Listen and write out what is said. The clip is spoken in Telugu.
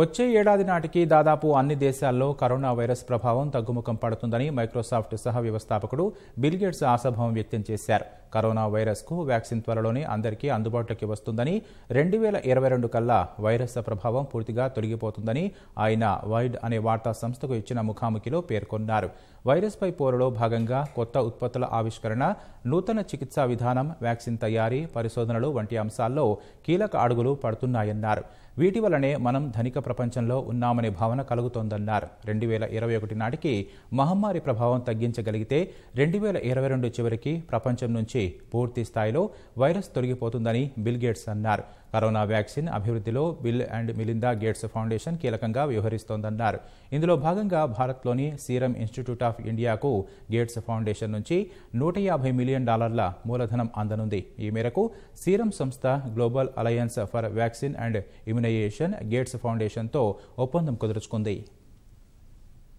వచ్చే ఏడాది నాటికి దాదాపు అన్ని దేశాల్లో కరోనా వైరస్ ప్రభావం తగ్గుముఖం పడుతుందని మైక్రోసాఫ్ట్ సహ వ్యవస్థాపకుడు బిల్గేట్స్ ఆశాభావం వ్యక్తం చేశారు కరోనా వైరస్కు వ్యాక్సిన్ త్వరలోనే అందరికీ అందుబాటులోకి వస్తుందని రెండు వేల ఇరవై రెండు కల్లా వైరస్ ప్రభావం పూర్తిగా తొలగిపోతుందని ఆయన వైడ్ అనే వార్తా సంస్థకు ఇచ్చిన ముఖాముఖిలో పేర్కొన్నారు వైరస్పై పోరులో భాగంగా కొత్త ఉత్పత్తుల ఆవిష్కరణ నూతన చికిత్సా విధానం వ్యాక్సిన్ తయారీ పరిశోధనలు వంటి అంశాల్లో కీలక అడుగులు పడుతున్నాయన్నారు వీటి వలనే మనం ధనిక ప్రపంచంలో ఉన్నామనే భావన కలుగుతోందన్నారు రెండు వేల ఇరవై ఒకటి నాటికి మహమ్మారి ప్రభావం తగ్గించగలిగితే రెండు వేల ఇరవై రెండు చివరికి ప్రపంచం నుంచి నుంచి పూర్తి స్థాయిలో వైరస్ తొలగిపోతుందని బిల్ గేట్స్ అన్నారు కరోనా వ్యాక్సిన్ అభివృద్ధిలో Bill and Melinda Gates foundation కీలకంగా వ్యవహరిస్తోందన్నారు ఇందులో భాగంగా భారత్లోని సీరం ఇన్స్టిట్యూట్ ఆఫ్ ఇండియాకు గేట్స్ ఫౌండేషన్ నుంచి నూట యాభై మిలియన్ డాలర్ల మూలధనం అందనుంది ఈ మేరకు సీరం సంస్థ global alliance for vaccine and immunization Gates ఫౌండేషన్తో ఒప్పందం కుదుర్చుకుంది